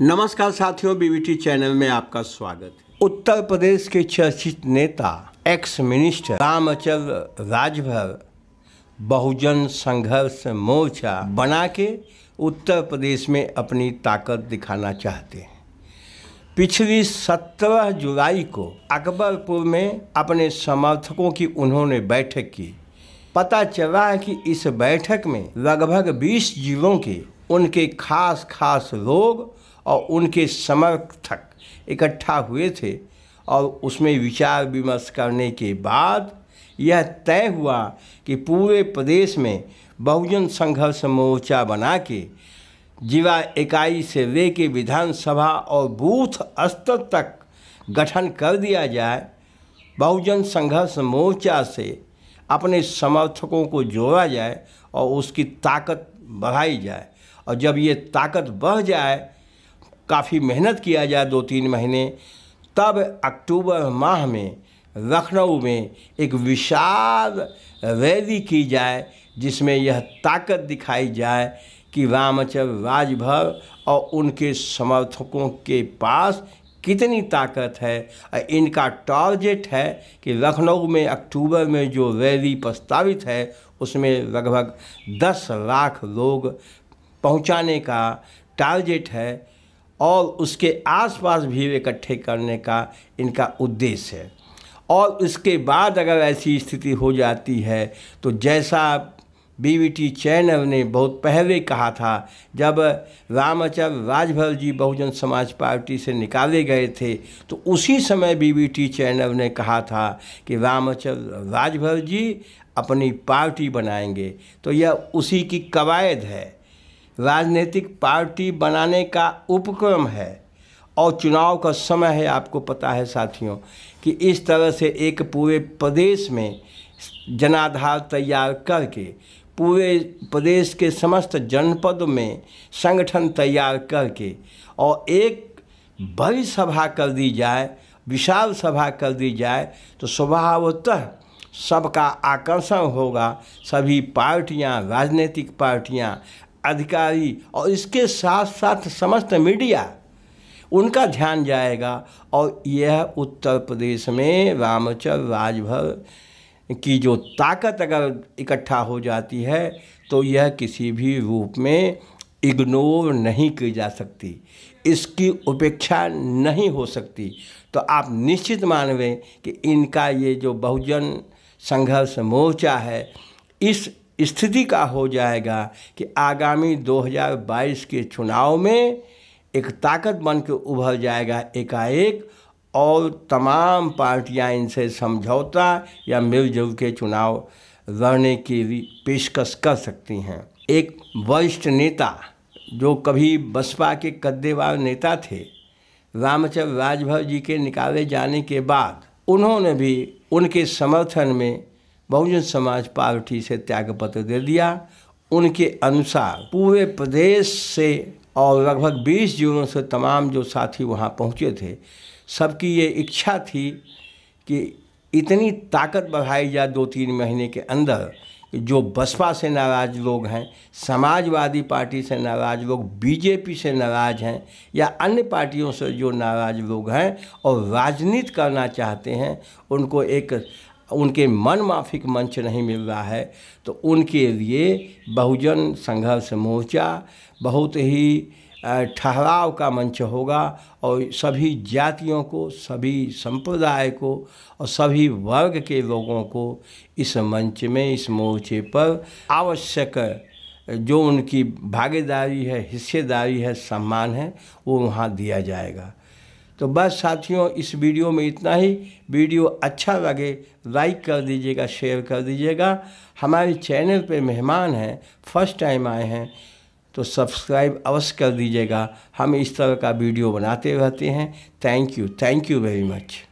नमस्कार साथियों BBT channel में आपका स्वागत है उत्तर प्रदेश के चर्चित नेता एक्स मिनिस्टर रामचंद्र राजभर बहुजन संघर्ष मोर्चा बना के उत्तर प्रदेश में अपनी ताकत दिखाना चाहते हैं पिछली 17 जुलाई को अकबरपुर में अपने समर्थकों की उन्होंने बैठक की पता चला है कि इस बैठक में लगभग 20 जिलों के उनके खास खास लोग और उनके समर्थक इकट्ठा हुए थे और उसमें विचार विमर्श करने के बाद यह तय हुआ कि पूरे प्रदेश में बहुजन संघर्ष मोर्चा बना के जिला इकाई से लेके विधानसभा और बूथ स्तर तक गठन कर दिया जाए बहुजन संघर्ष मोर्चा से अपने समर्थकों को जोड़ा जाए और उसकी ताकत बढ़ाई जाए और जब ये ताकत बढ़ जाए काफ़ी मेहनत किया जाए दो तीन महीने तब अक्टूबर माह में लखनऊ में एक विशाल रैली की जाए जिसमें यह ताकत दिखाई जाए कि रामचंद्र राजभर और उनके समर्थकों के पास कितनी ताकत है इनका टारगेट है कि लखनऊ में अक्टूबर में जो रैली प्रस्तावित है उसमें लगभग दस लाख लोग पहुंचाने का टारगेट है और उसके आसपास भीड़ इकट्ठे करने का इनका उद्देश्य है और उसके बाद अगर ऐसी स्थिति हो जाती है तो जैसा बीवीटी चैनल ने बहुत पहले कहा था जब रामचर राजभर जी बहुजन समाज पार्टी से निकाले गए थे तो उसी समय बीवीटी चैनल ने कहा था कि रामचर राजभर जी अपनी पार्टी बनाएंगे तो यह उसी की कवायद है राजनीतिक पार्टी बनाने का उपक्रम है और चुनाव का समय है आपको पता है साथियों कि इस तरह से एक पूरे प्रदेश में जनाधार तैयार करके पूरे प्रदेश के समस्त जनपद में संगठन तैयार करके और एक बड़ी सभा कर दी जाए विशाल सभा कर दी जाए तो स्वभावतः सबका आकर्षण होगा सभी पार्टियां राजनीतिक पार्टियां अधिकारी और इसके साथ साथ समस्त मीडिया उनका ध्यान जाएगा और यह उत्तर प्रदेश में रामचर राजभर की जो ताकत अगर इकट्ठा हो जाती है तो यह किसी भी रूप में इग्नोर नहीं की जा सकती इसकी उपेक्षा नहीं हो सकती तो आप निश्चित मानवें कि इनका ये जो बहुजन संघर्ष मोर्चा है इस स्थिति का हो जाएगा कि आगामी 2022 के चुनाव में एक ताकत बन के उभर जाएगा एकाएक और तमाम पार्टियां इनसे समझौता या मिलजुल के चुनाव लड़ने की भी पेशकश कर सकती हैं एक वरिष्ठ नेता जो कभी बसपा के कद्देवार नेता थे रामचंद्र राजभर जी के निकाले जाने के बाद उन्होंने भी उनके समर्थन में बहुजन समाज पार्टी से त्यागपत्र दे दिया उनके अनुसार पूरे प्रदेश से और लगभग 20 जिलों से तमाम जो साथी वहाँ पहुँचे थे सबकी ये इच्छा थी कि इतनी ताकत बढ़ाई जाए दो तीन महीने के अंदर जो बसपा से नाराज लोग हैं समाजवादी पार्टी से नाराज लोग बीजेपी से नाराज हैं या अन्य पार्टियों से जो नाराज लोग हैं और राजनीति करना चाहते हैं उनको एक उनके मन माफिक मंच नहीं मिल रहा है तो उनके लिए बहुजन संघर्ष मोर्चा बहुत ही ठहराव का मंच होगा और सभी जातियों को सभी संप्रदाय को और सभी वर्ग के लोगों को इस मंच में इस मोर्चे पर आवश्यक जो उनकी भागीदारी है हिस्सेदारी है सम्मान है वो वहाँ दिया जाएगा तो बस साथियों इस वीडियो में इतना ही वीडियो अच्छा लगे लाइक कर दीजिएगा शेयर कर दीजिएगा हमारे चैनल पे मेहमान हैं फर्स्ट टाइम आए हैं तो सब्सक्राइब अवश्य कर दीजिएगा हम इस तरह का वीडियो बनाते रहते हैं thank you thank you very much